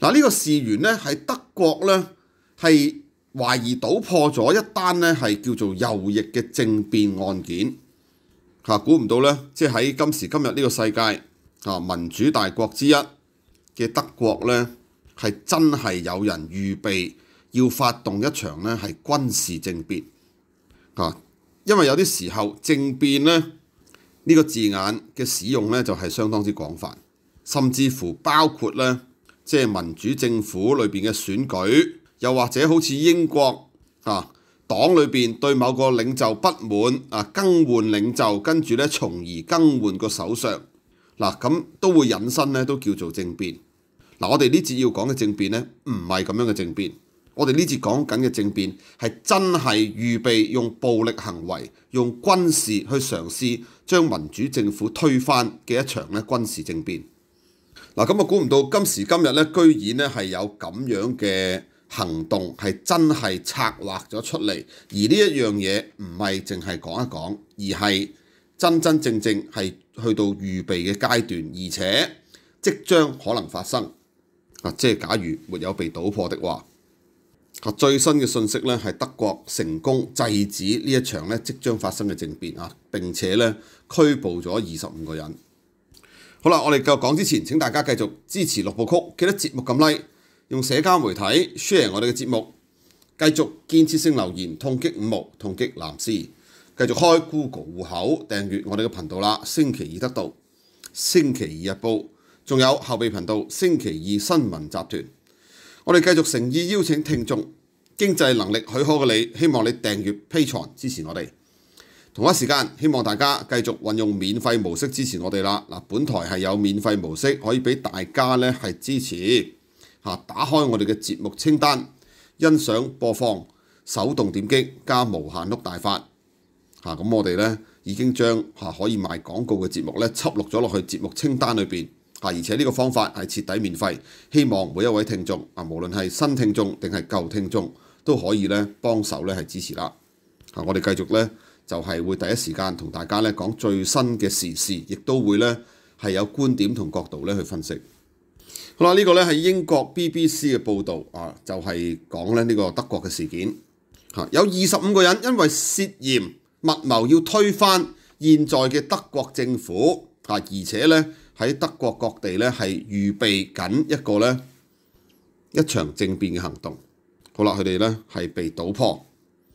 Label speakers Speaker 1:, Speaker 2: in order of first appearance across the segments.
Speaker 1: 嗱，呢個事源咧喺德國咧係懷疑倒破咗一單咧係叫做右翼嘅政變案件嚇，估唔到咧，即係喺今時今日呢個世界啊，民主大國之一嘅德國咧係真係有人預備要發動一場咧係軍事政變嚇，因為有啲時候政變咧呢個字眼嘅使用咧就係相當之廣泛，甚至乎包括咧。即係民主政府裏邊嘅選舉，又或者好似英國啊黨裏邊對某個領袖不滿啊，更換領袖，跟住咧從而更換個首相，嗱咁都會引申咧都叫做政變。嗱我哋呢節要講嘅政變咧，唔係咁樣嘅政變。我哋呢節講緊嘅政變係真係預備用暴力行為、用軍事去嘗試將民主政府推翻嘅一場咧軍事政變。嗱，咁啊，估唔到今時今日咧，居然咧係有咁樣嘅行動，係真係策劃咗出嚟。而呢一樣嘢唔係淨係講一講，而係真真正正係去到預備嘅階段，而且即將可能發生。啊，即係假如沒有被倒破的話，啊，最新嘅信息咧係德國成功制止呢一場咧即將發生嘅政變啊，並且咧拘捕咗二十五個人。好啦，我哋繼續講之前，請大家繼續支持六部曲，記得節目咁 Like，用社交媒體 share 我哋嘅節目，繼續建設性留言，痛擊五毛，痛擊藍丝，繼續開 Google 户口訂閱我哋嘅頻道啦。星期二得到，星期二日報，仲有後備頻道星期二新聞集團。我哋繼續誠意邀請聽眾，經濟能力許可嘅你，希望你訂閱披牀支持我哋。同一時間，希望大家繼續運用免費模式支持我哋啦。嗱，本台係有免費模式可以俾大家咧係支持嚇，打開我哋嘅節目清單，欣賞播放，手動點擊加無限碌大法嚇。咁我哋咧已經將嚇可以賣廣告嘅節目咧輯錄咗落去節目清單裏邊嚇，而且呢個方法係徹底免費。希望每一位聽眾啊，無論係新聽眾定係舊聽眾都可以咧幫手咧係支持啦嚇。我哋繼續咧。就係會第一時間同大家咧講最新嘅時事，亦都會咧係有觀點同角度咧去分析。好啦，呢個咧係英國 BBC 嘅報道啊，就係講咧呢個德國嘅事件嚇，有二十五個人因為涉嫌密謀要推翻現在嘅德國政府啊，而且咧喺德國各地咧係預備緊一個咧一場政變嘅行動。好啦，佢哋咧係被倒破。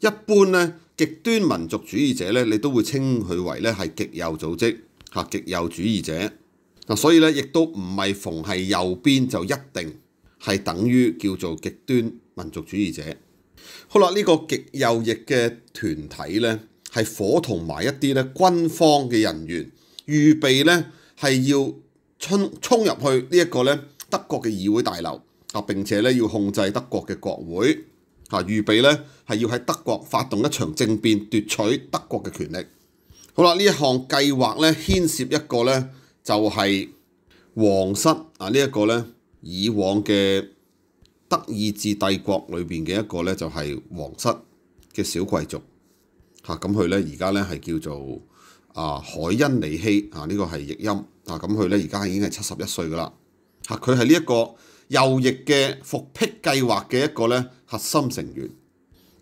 Speaker 1: 一般咧，極端民族主義者咧，你都會稱佢為咧係極右組織，嚇極右主義者。嗱，所以咧亦都唔係逢係右邊就一定係等於叫做極端民族主義者。好啦，呢個極右翼嘅團體咧，係火同埋一啲咧軍方嘅人員，預備咧係要衝衝入去呢一個咧德國嘅議會大樓，啊並且咧要控制德國嘅國會。嚇預備咧係要喺德國發動一場政變奪取德國嘅權力。好啦，呢一項計劃咧牽涉一個咧就係皇室啊，呢一個咧以往嘅德意志帝國裏邊嘅一個咧就係皇室嘅小貴族嚇。咁佢咧而家咧係叫做啊海恩里希啊，呢個係譯音啊。咁佢咧而家已經係七十一歲噶啦嚇，佢係呢一個。右翼嘅復辟計劃嘅一個咧核心成員，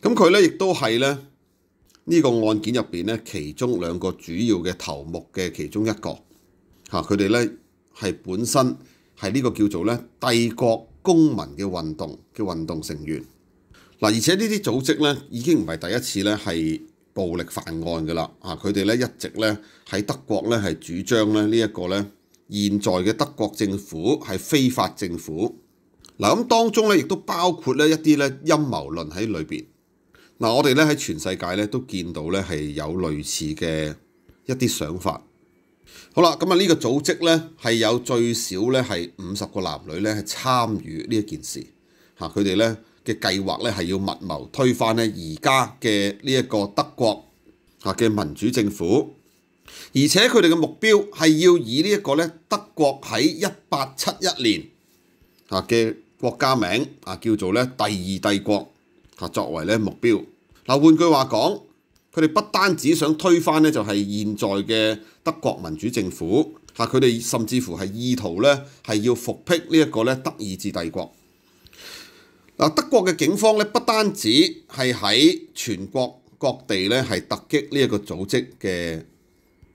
Speaker 1: 咁佢咧亦都係咧呢個案件入邊咧其中兩個主要嘅頭目嘅其中一個嚇，佢哋咧係本身係呢個叫做咧帝國公民嘅運動嘅運動成員嗱，而且呢啲組織咧已經唔係第一次咧係暴力犯案嘅啦嚇，佢哋咧一直咧喺德國咧係主張咧呢一個咧。現在嘅德國政府係非法政府，嗱咁當中咧亦都包括咧一啲咧陰謀論喺裏邊。嗱我哋咧喺全世界咧都見到咧係有類似嘅一啲想法。好啦，咁啊呢個組織咧係有最少咧係五十個男女咧係參與呢一件事，嚇佢哋咧嘅計劃咧係要密謀推翻咧而家嘅呢一個德國嚇嘅民主政府。而且佢哋嘅目標係要以呢一個咧德國喺一八七一年啊嘅國家名啊叫做咧第二帝國啊作為咧目標。嗱換句話講，佢哋不單止想推翻咧就係現在嘅德國民主政府嚇，佢哋甚至乎係意圖咧係要復辟呢一個咧德意志帝國。嗱，德國嘅警方咧不單止係喺全國各地咧係突擊呢一個組織嘅。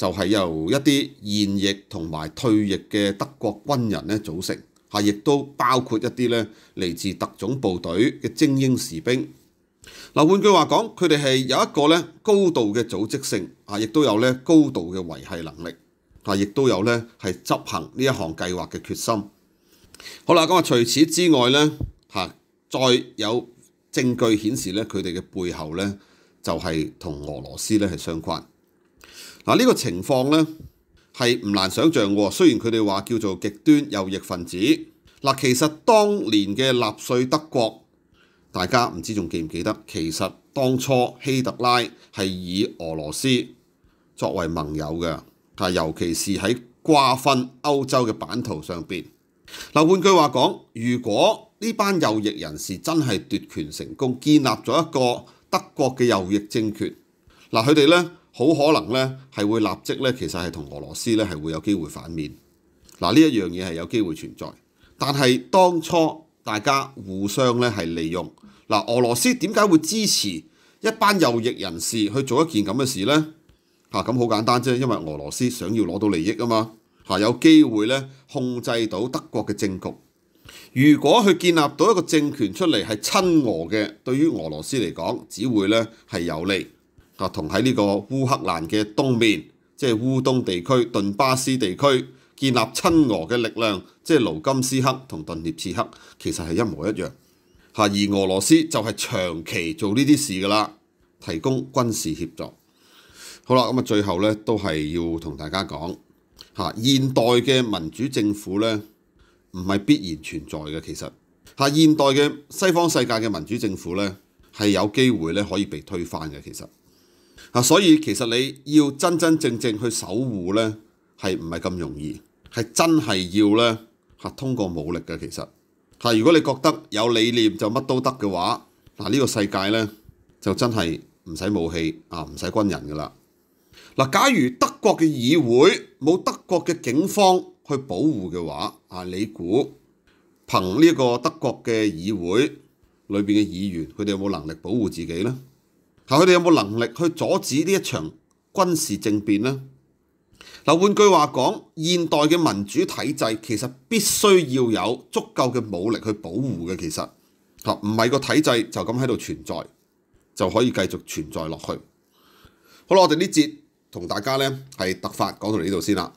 Speaker 1: 就係由一啲現役同埋退役嘅德國軍人咧組成，嚇，亦都包括一啲咧嚟自特種部隊嘅精英士兵。嗱，換句話講，佢哋係有一個咧高度嘅組織性，啊，亦都有咧高度嘅維繫能力，啊，亦都有咧係執行呢一行計劃嘅決心。好啦，咁啊，除此之外咧，嚇，再有證據顯示咧，佢哋嘅背後咧就係同俄羅斯咧係相關。嗱，呢個情況咧係唔難想象喎。雖然佢哋話叫做極端右翼分子，嗱，其實當年嘅納粹德國，大家唔知仲記唔記得？其實當初希特拉係以俄羅斯作為盟友嘅，但尤其是喺瓜分歐洲嘅版圖上邊。嗱，換句話講，如果呢班右翼人士真係奪權成功，建立咗一個德國嘅右翼政權，嗱，佢哋咧。好可能咧，係會立即咧，其實係同俄羅斯咧係會有機會反面。嗱，呢一樣嘢係有機會存在，但係當初大家互相咧係利用。嗱，俄羅斯點解會支持一班右翼人士去做一件咁嘅事咧？嚇咁好簡單啫，因為俄羅斯想要攞到利益啊嘛。嚇，有機會咧控制到德國嘅政局。如果佢建立到一個政權出嚟係親俄嘅，對於俄羅斯嚟講，只會咧係有利。啊，同喺呢個烏克蘭嘅東面，即係烏東地區、頓巴斯地區建立親俄嘅力量，即係盧金斯克同頓涅茨克，其實係一模一樣。嚇，而俄羅斯就係長期做呢啲事噶啦，提供軍事協助。好啦，咁啊，最後咧都係要同大家講嚇，現代嘅民主政府咧唔係必然存在嘅，其實嚇現代嘅西方世界嘅民主政府咧係有機會咧可以被推翻嘅，其實。啊，所以其實你要真真正正去守護咧，係唔係咁容易？係真係要咧嚇通過武力嘅，其實嚇。如果你覺得有理念就乜都得嘅話，嗱呢個世界咧就真係唔使武器啊，唔使軍人噶啦。嗱，假如德國嘅議會冇德國嘅警方去保護嘅話，啊，你估憑呢個德國嘅議會裏邊嘅議員，佢哋有冇能力保護自己咧？嗱，佢哋有冇能力去阻止呢一場軍事政變呢？嗱，換句話講，現代嘅民主體制其實必須要有足夠嘅武力去保護嘅。其實，嚇唔係個體制就咁喺度存在就可以繼續存在落去。好啦，我哋呢節同大家咧係特發講到嚟呢度先啦。